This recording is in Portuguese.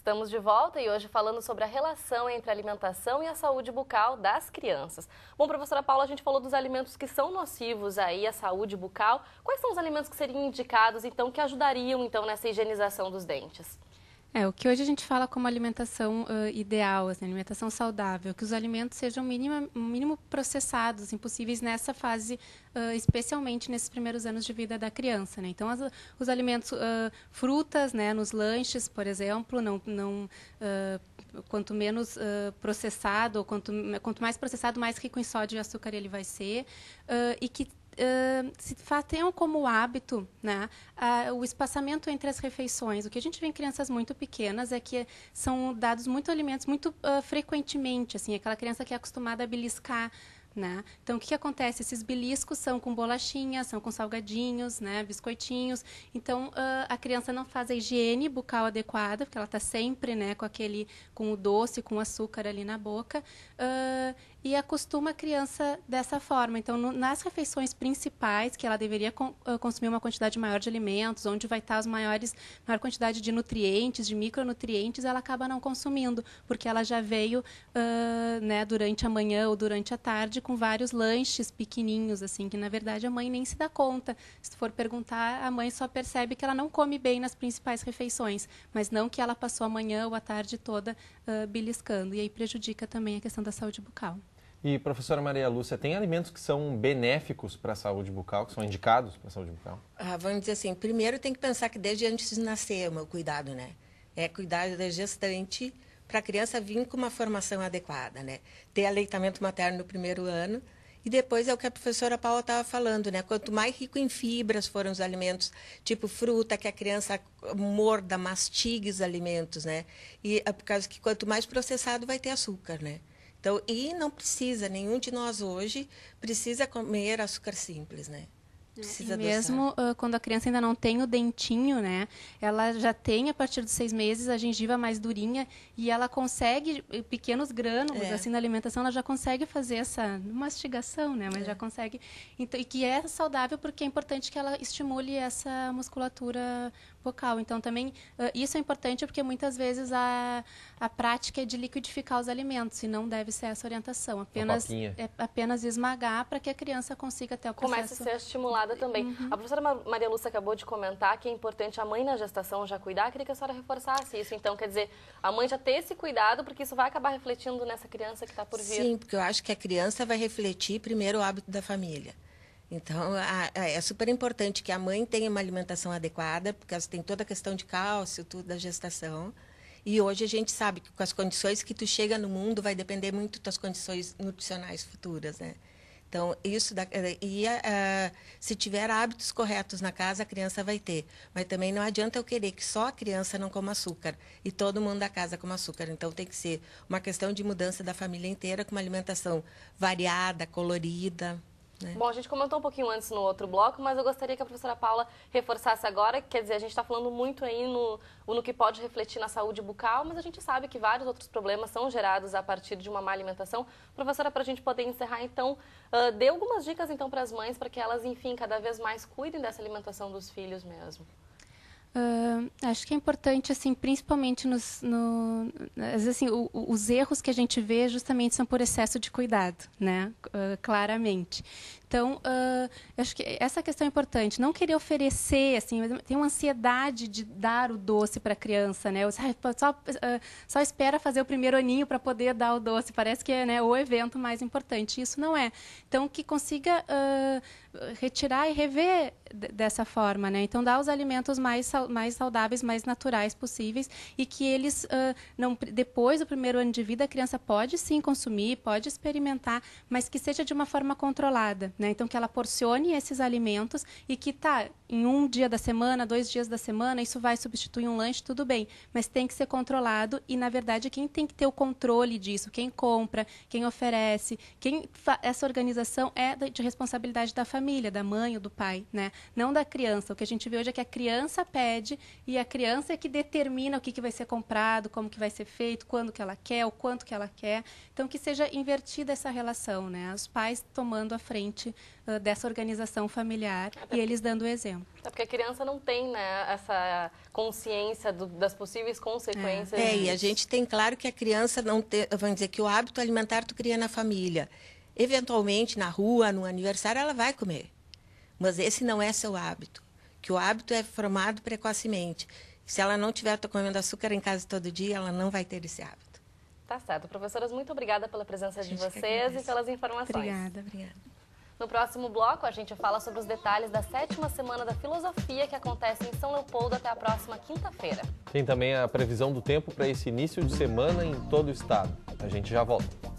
Estamos de volta e hoje falando sobre a relação entre a alimentação e a saúde bucal das crianças. Bom, professora Paula, a gente falou dos alimentos que são nocivos aí à saúde bucal. Quais são os alimentos que seriam indicados, então, que ajudariam então nessa higienização dos dentes? É, o que hoje a gente fala como alimentação uh, ideal, assim, alimentação saudável, que os alimentos sejam mínimo, mínimo processados, impossíveis assim, nessa fase, uh, especialmente nesses primeiros anos de vida da criança. Né? Então, as, os alimentos, uh, frutas, né, nos lanches, por exemplo, não, não quanto menos uh, processado, ou quanto, quanto mais processado, mais rico em sódio e açúcar ele vai ser, uh, e que se tenham como hábito né, uh, o espaçamento entre as refeições. O que a gente vê em crianças muito pequenas é que são dados muito alimentos muito uh, frequentemente. Assim, aquela criança que é acostumada a beliscar né? Então, o que, que, acontece? Esses beliscos são com bolachinhas, são com salgadinhos, né? biscoitinhos. Então, uh, a criança não faz a higiene bucal adequada, porque ela está sempre né, com aquele, com o doce, com o açúcar ali na boca, uh, e acostuma a criança dessa forma. Então, no, nas refeições principais, que ela deveria com, uh, ah, consumir uma quantidade maior de alimentos, onde vai estar tá as maiores, maior quantidade de nutrientes, de micronutrientes, ela acaba não consumindo, porque ela já veio né, durante a manhã ou durante a tarde com vários lanches pequenininhos, assim, que na verdade a mãe nem se dá conta. Se tu for perguntar, a mãe só percebe que ela não come bem nas principais refeições, mas não que ela passou a manhã ou a tarde toda uh, beliscando. E aí prejudica também a questão da saúde bucal. E, professora Maria Lúcia, tem alimentos que são benéficos para a saúde bucal, que são indicados para a saúde bucal? Ah, vamos dizer assim, primeiro tem que pensar que desde antes de nascer é o meu cuidado, né? É cuidar da gestante, para a criança vir com uma formação adequada, né? Ter aleitamento materno no primeiro ano. E depois é o que a professora Paula estava falando, né? Quanto mais rico em fibras foram os alimentos, tipo fruta, que a criança morda, mastigue os alimentos, né? E é por causa que quanto mais processado vai ter açúcar, né? Então, e não precisa, nenhum de nós hoje precisa comer açúcar simples, né? É. Precisa e mesmo uh, quando a criança ainda não tem o dentinho, né? Ela já tem, a partir dos seis meses, a gengiva mais durinha e ela consegue, pequenos grânulos, é. assim, na alimentação, ela já consegue fazer essa mastigação, né? Mas é. já consegue. Então, e que é saudável porque é importante que ela estimule essa musculatura vocal. Então, também, uh, isso é importante porque muitas vezes a, a prática é de liquidificar os alimentos e não deve ser essa orientação. Apenas, é, apenas esmagar para que a criança consiga ter o processo... Começa a ser estimulada também. Uhum. A professora Maria Lúcia acabou de comentar que é importante a mãe na gestação já cuidar. Queria que a senhora reforçasse isso. Então, quer dizer, a mãe já ter esse cuidado, porque isso vai acabar refletindo nessa criança que está por vir. Sim, porque eu acho que a criança vai refletir primeiro o hábito da família. Então, a, a, é super importante que a mãe tenha uma alimentação adequada, porque ela tem toda a questão de cálcio, tudo da gestação. E hoje a gente sabe que com as condições que tu chega no mundo vai depender muito das condições nutricionais futuras, né? Então, isso da, eh, e uh, se tiver hábitos corretos na casa, a criança vai ter. Mas também não adianta eu querer que só a criança não coma açúcar e todo mundo da casa coma açúcar. Então, tem que ser uma questão de mudança da família inteira com uma alimentação variada, colorida. Né? Bom, a gente comentou um pouquinho antes no outro bloco, mas eu gostaria que a professora Paula reforçasse agora, quer dizer, a gente está falando muito aí no, no que pode refletir na saúde bucal, mas a gente sabe que vários outros problemas são gerados a partir de uma má alimentação. Professora, para a gente poder encerrar, então, uh, dê algumas dicas então para as mães, para que elas, enfim, cada vez mais cuidem dessa alimentação dos filhos mesmo. Uh, acho que é importante, assim, principalmente nos, no, assim, o, o, os erros que a gente vê justamente são por excesso de cuidado, né? Uh, claramente. Então, uh, acho que essa questão é importante. Não querer oferecer, assim, tem uma ansiedade de dar o doce para a criança, né? Só, só espera fazer o primeiro aninho para poder dar o doce. Parece que é né, o evento mais importante. Isso não é. Então, que consiga retirar e rever dessa forma, né? Então, dar os alimentos mais saudáveis mais saudáveis, mais naturais possíveis e que eles, uh, não, depois do primeiro ano de vida, a criança pode sim consumir, pode experimentar, mas que seja de uma forma controlada, né? Então, que ela porcione esses alimentos e que tá em um dia da semana, dois dias da semana, isso vai substituir um lanche, tudo bem, mas tem que ser controlado e, na verdade, quem tem que ter o controle disso, quem compra, quem oferece, quem essa organização é de responsabilidade da família, da mãe ou do pai, né? Não da criança. O que a gente vê hoje é que a criança pede pede e a criança é que determina o que, que vai ser comprado, como que vai ser feito, quando que ela quer, o quanto que ela quer. Então, que seja invertida essa relação, né? Os pais tomando a frente uh, dessa organização familiar Até e eles dando o exemplo. Até porque a criança não tem né, essa consciência do, das possíveis consequências. É. é, e a gente tem claro que a criança não tem, vamos dizer, que o hábito alimentar tu cria na família. Eventualmente, na rua, no aniversário, ela vai comer. Mas esse não é seu hábito que o hábito é formado precocemente. Se ela não tiver comendo açúcar em casa todo dia, ela não vai ter esse hábito. Tá certo. Professoras, muito obrigada pela presença de vocês e pelas informações. Obrigada, obrigada. No próximo bloco, a gente fala sobre os detalhes da sétima semana da filosofia que acontece em São Leopoldo até a próxima quinta-feira. Tem também a previsão do tempo para esse início de semana em todo o estado. A gente já volta.